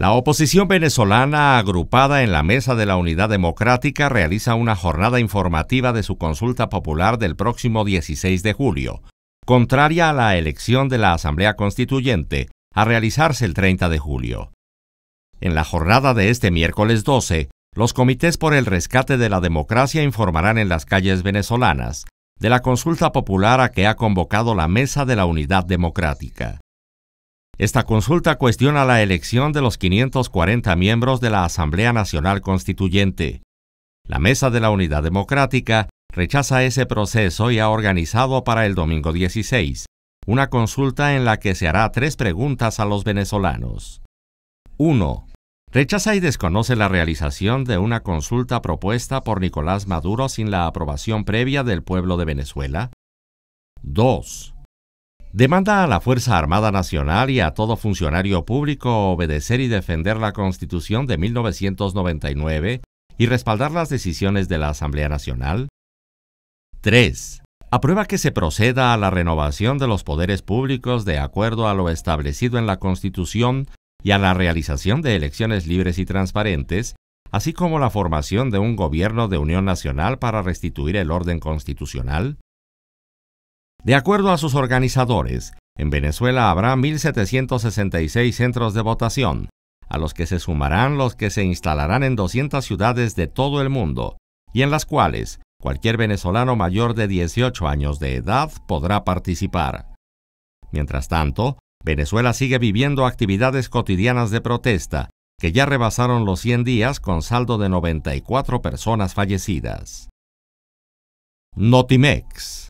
La oposición venezolana agrupada en la Mesa de la Unidad Democrática realiza una jornada informativa de su consulta popular del próximo 16 de julio, contraria a la elección de la Asamblea Constituyente, a realizarse el 30 de julio. En la jornada de este miércoles 12, los comités por el rescate de la democracia informarán en las calles venezolanas de la consulta popular a que ha convocado la Mesa de la Unidad Democrática. Esta consulta cuestiona la elección de los 540 miembros de la Asamblea Nacional Constituyente. La Mesa de la Unidad Democrática rechaza ese proceso y ha organizado para el domingo 16 una consulta en la que se hará tres preguntas a los venezolanos. 1. Rechaza y desconoce la realización de una consulta propuesta por Nicolás Maduro sin la aprobación previa del pueblo de Venezuela. 2. Demanda a la Fuerza Armada Nacional y a todo funcionario público obedecer y defender la Constitución de 1999 y respaldar las decisiones de la Asamblea Nacional. 3. Aprueba que se proceda a la renovación de los poderes públicos de acuerdo a lo establecido en la Constitución y a la realización de elecciones libres y transparentes, así como la formación de un gobierno de unión nacional para restituir el orden constitucional. De acuerdo a sus organizadores, en Venezuela habrá 1.766 centros de votación, a los que se sumarán los que se instalarán en 200 ciudades de todo el mundo, y en las cuales cualquier venezolano mayor de 18 años de edad podrá participar. Mientras tanto, Venezuela sigue viviendo actividades cotidianas de protesta, que ya rebasaron los 100 días con saldo de 94 personas fallecidas. Notimex